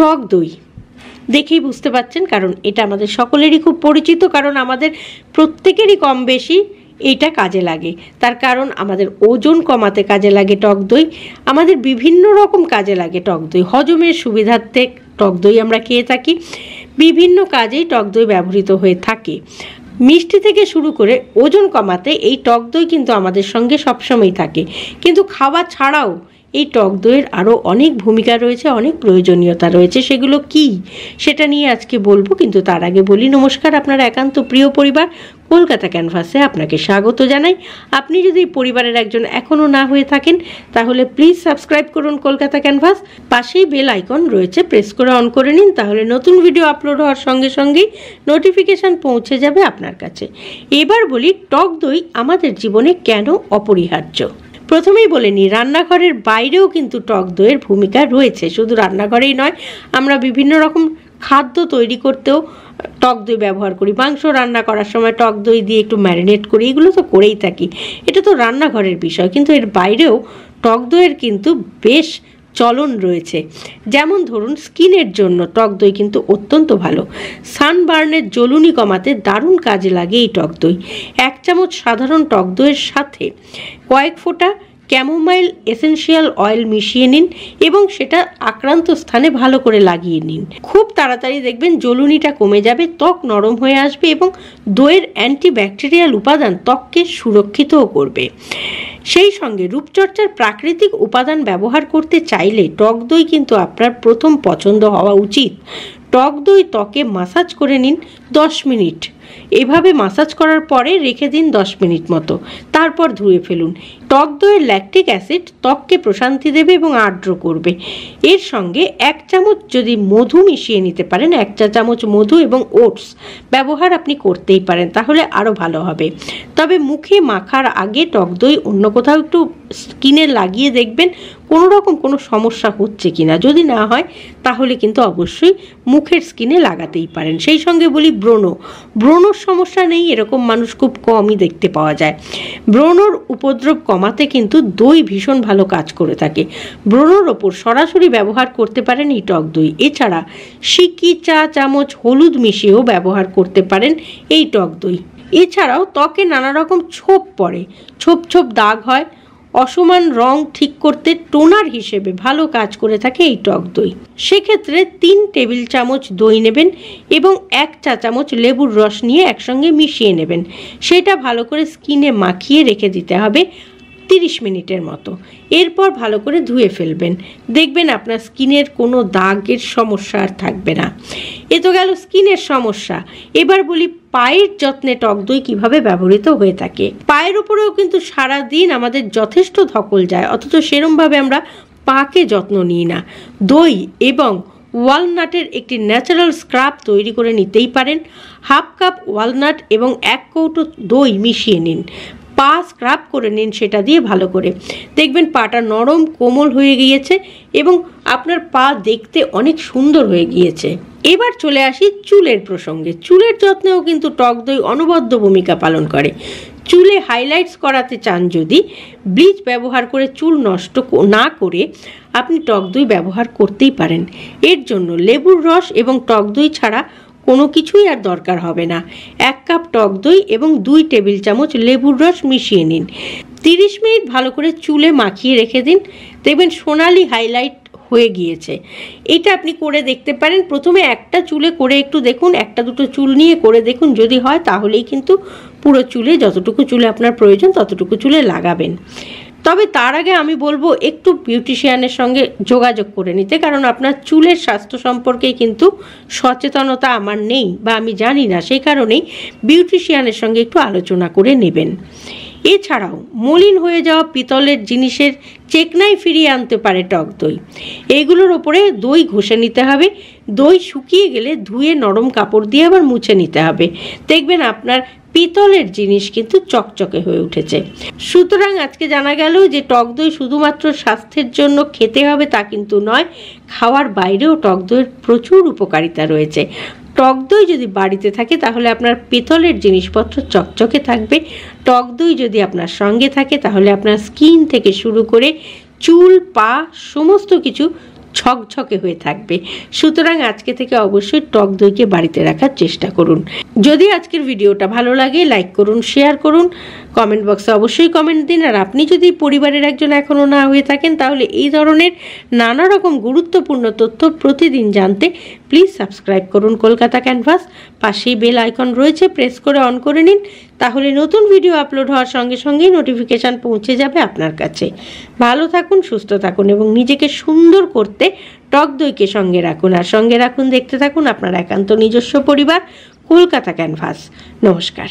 টক দই দেখেই বুঝতে পাচ্ছেন কারণ এটা আমাদের সকলেরই খুব পরিচিত কারণ আমাদের প্রত্যেকেরই কম বেশি এটা কাজে লাগে তার কারণ আমাদের ওজন কমাতে কাজে লাগে টক দই আমাদের বিভিন্ন রকম কাজে লাগে টক দই হজমের সুবিধার্থে টক দই আমরা খেয়ে থাকি বিভিন্ন কাজেই টক দই ব্যবহৃত হয়ে থাকে মিষ্টি থেকে শুরু করে ওজন কমাতে এই টক দই কিন্তু আমাদের সঙ্গে সবসময় থাকে কিন্তু খাওয়া ছাড়াও এই টক দইয়ের আরও অনেক ভূমিকা রয়েছে অনেক প্রয়োজনীয়তা রয়েছে সেগুলো কি সেটা নিয়ে আজকে বলবো কিন্তু তার আগে বলি নমস্কার আপনার একান্ত প্রিয় পরিবার কলকাতা ক্যানভাসে আপনাকে স্বাগত জানাই আপনি যদি পরিবারের একজন এখনও না হয়ে থাকেন তাহলে প্লিজ সাবস্ক্রাইব করুন কলকাতা ক্যানভাস পাশেই বেল আইকন রয়েছে প্রেস করে অন করে নিন তাহলে নতুন ভিডিও আপলোড হওয়ার সঙ্গে সঙ্গেই নোটিফিকেশান পৌঁছে যাবে আপনার কাছে এবার বলি টক দই আমাদের জীবনে কেন অপরিহার্য প্রথমেই বলে নিই রান্নাঘরের বাইরেও কিন্তু টক দইয়ের ভূমিকা রয়েছে শুধু রান্নাঘরেই নয় আমরা বিভিন্ন রকম খাদ্য তৈরি করতেও টক দই ব্যবহার করি মাংস রান্না করার সময় টক দই দিয়ে একটু ম্যারিনেট করি এগুলো তো করেই থাকি এটা তো রান্নাঘরের বিষয় কিন্তু এর বাইরেও টক দইয়ের কিন্তু বেশ চলন রয়েছে যেমন ধরুন স্কিনের জন্য টক দই কিন্তু অত্যন্ত ভালো সানবার্নের জ্বলুনি কমাতে দারুণ কাজে লাগে এই টক দই এক চামচ সাধারণ টক দইয়ের সাথে কয়েক ফোঁটা ক্যামোমাইল এসেন্সিয়াল অয়েল মিশিয়ে নিন এবং সেটা আক্রান্ত স্থানে ভালো করে লাগিয়ে নিন খুব তাড়াতাড়ি দেখবেন জ্বলুনিটা কমে যাবে ত্বক নরম হয়ে আসবে এবং দইয়ের অ্যান্টিব্যাকটেরিয়াল উপাদান ত্বককে সুরক্ষিতও করবে সেই সঙ্গে রূপচর্চার প্রাকৃতিক উপাদান ব্যবহার করতে চাইলে টক দই কিন্তু আপনার প্রথম পছন্দ হওয়া উচিত টক দই ত্বকে মাসাজ করে নিন 10 মিনিট এভাবে মাসাজ করার পরে রেখে দিন 10 মিনিট মতো তারপর ধুয়ে ফেলুন টক দইয়ের ল্যাকটিক অ্যাসিড ত্বককে প্রশান্তি দেবে এবং আর্দ্র করবে এর সঙ্গে এক চামচ যদি মধু মিশিয়ে নিতে পারেন এক চা চামচ মধু এবং ওটস ব্যবহার আপনি করতেই পারেন তাহলে আরও ভালো হবে তবে মুখে মাখার আগে টক দই অন্য কোথাও একটু স্কিনে লাগিয়ে দেখবেন কোনো রকম কোনো সমস্যা হচ্ছে কি না যদি না হয় তাহলে কিন্তু অবশ্যই মুখের স্কিনে লাগাতেই পারেন সেই সঙ্গে বলি ব্রণ ব্রণর সমস্যা নেই এরকম মানুষ খুব কমই দেখতে পাওয়া যায় ব্রণর উপদ্রব কমাতে কিন্তু দই ভীষণ ভালো কাজ করে থাকে ব্রণর ওপর সরাসরি ব্যবহার করতে পারেন এই টক দই এছাড়া সিকি চা চামচ হলুদ মিশিয়েও ব্যবহার করতে পারেন এই টক দই এছাড়াও ত্বকে নানা রকম ছোপ পড়ে ছোপ ছোপ দাগ হয় অসমান রং ঠিক করতে টোনার হিসেবে ভালো কাজ করে থাকে এই টক দই সেক্ষেত্রে তিন টেবিল চামচ দই নেবেন এবং এক চা চামচ লেবুর রস নিয়ে একসঙ্গে মিশিয়ে নেবেন সেটা ভালো করে স্কিনে মাখিয়ে রেখে দিতে হবে তিরিশ মিনিটের মতো এরপর ভালো করে ধুয়ে ফেলবেন দেখবেন আপনার স্কিনের কোনো দাগের সমস্যা আর থাকবে না এ তো গেল স্কিনের সমস্যা এবার বলি পায়ের যত্নে টক দই কীভাবে ব্যবহৃত হয়ে থাকে পায়ের উপরেও কিন্তু সারা দিন আমাদের যথেষ্ট ধকল যায় অথচ সেরমভাবে আমরা পাকে যত্ন নিই না দই এবং ওয়ালনাটের একটি ন্যাচারাল স্ক্রাব তৈরি করে নিতেই পারেন হাফ কাপ ওয়ালনাট এবং এক কৌটো দই মিশিয়ে নিন পা স্ক্রাব করে নিন সেটা দিয়ে ভালো করে দেখবেন পাটা নরম কোমল হয়ে গিয়েছে এবং আপনার পা দেখতে অনেক সুন্দর হয়ে গিয়েছে এবার চলে আসি চুলের প্রসঙ্গে চুলের যত্নেও কিন্তু টক দই অনবদ্য ভূমিকা পালন করে চুলে হাইলাইটস করাতে চান যদি ব্লিচ ব্যবহার করে চুল নষ্ট না করে আপনি টক দই ব্যবহার করতেই পারেন এর জন্য লেবুর রস এবং টক দই ছাড়া কোনো কিছুই আর দরকার হবে না এক কাপ টক দই এবং দুই টেবিল চামচ লেবুর রস মিশিয়ে নিন তিরিশ মিনিট ভালো করে চুলে মাখিয়ে রেখে দিন দেখবেন সোনালি হাইলাইট হয়ে গিয়েছে এটা আপনি করে দেখতে পারেন প্রথমে একটা চুলে করে একটু দেখুন একটা দুটো চুল নিয়ে করে দেখুন যদি হয় তাহলেই কিন্তু পুরো চুলে যতটুকু চুলে আপনার প্রয়োজন ততটুকু চুলে লাগাবেন তবে তার আগে আমি বলবো একটু বিউটিশিয়ানের সঙ্গে যোগাযোগ করে নিতে কারণ আপনার চুলের স্বাস্থ্য সম্পর্কে কিন্তু সচেতনতা আমার নেই বা আমি জানি না সেই কারণেই বিউটিশিয়ানের সঙ্গে একটু আলোচনা করে নেবেন এছাড়াও মলিন হয়ে যাওয়া পিতলের জিনিসের চেকনাই ফিরিয়ে আনতে পারে টক দই এইগুলোর ওপরে দই ঘষে নিতে হবে দই শুকিয়ে গেলে ধুয়ে নরম কাপড় দিয়ে আবার মুছে নিতে হবে দেখবেন আপনার পিতলের জিনিস কিন্তু চকচকে হয়ে উঠেছে সুতরাং আজকে জানা গেল যে টক দই শুধুমাত্র স্বাস্থ্যের জন্য খেতে হবে তা কিন্তু নয় খাওয়ার বাইরেও টক দইয়ের প্রচুর উপকারিতা রয়েছে টক দই যদি বাড়িতে থাকে তাহলে আপনার পিতলের জিনিসপত্র চকচকে থাকবে টক দই যদি আপনার সঙ্গে থাকে তাহলে আপনার স্কিন থেকে শুরু করে চুল পা সমস্ত কিছু ছকছকে হয়ে থাকবে সুতরাং আজকে থেকে অবশ্যই টক দইকে বাড়িতে রাখার চেষ্টা করুন যদি আজকের ভিডিওটা ভালো লাগে লাইক করুন শেয়ার করুন কমেন্ট বক্সে অবশ্যই কমেন্ট দিন আর আপনি যদি পরিবারের একজন এখনও না হয়ে থাকেন তাহলে এই ধরনের নানা রকম গুরুত্বপূর্ণ তথ্য প্রতিদিন জানতে প্লিজ সাবস্ক্রাইব করুন কলকাতা ক্যানভাস পাশেই বেল আইকন রয়েছে প্রেস করে অন করে নিন তাহলে নতুন ভিডিও আপলোড হওয়ার সঙ্গে সঙ্গেই নোটিফিকেশান পৌঁছে যাবে আপনার কাছে ভালো থাকুন সুস্থ থাকুন এবং নিজেকে সুন্দর করতে টক দইকে সঙ্গে রাখুন আর সঙ্গে রাখুন দেখতে থাকুন আপনার একান্ত নিজস্ব পরিবার কলকাতা ক্যানভাস নমস্কার